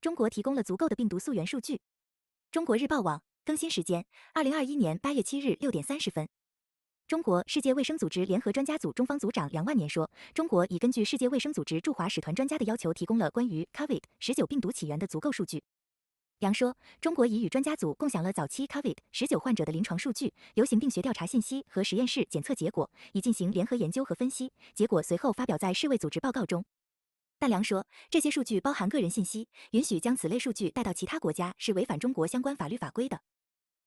中国提供了足够的病毒溯源数据。中国日报网更新时间：二零二一年八月七日六点三十分。中国世界卫生组织联合专家组中方组长梁万年说，中国已根据世界卫生组织驻华使团专家的要求，提供了关于 COVID-19 病毒起源的足够数据。杨说，中国已与专家组共享了早期 COVID-19 患者的临床数据、流行病学调查信息和实验室检测结果，已进行联合研究和分析，结果随后发表在世卫组织报告中。但梁说，这些数据包含个人信息，允许将此类数据带到其他国家是违反中国相关法律法规的。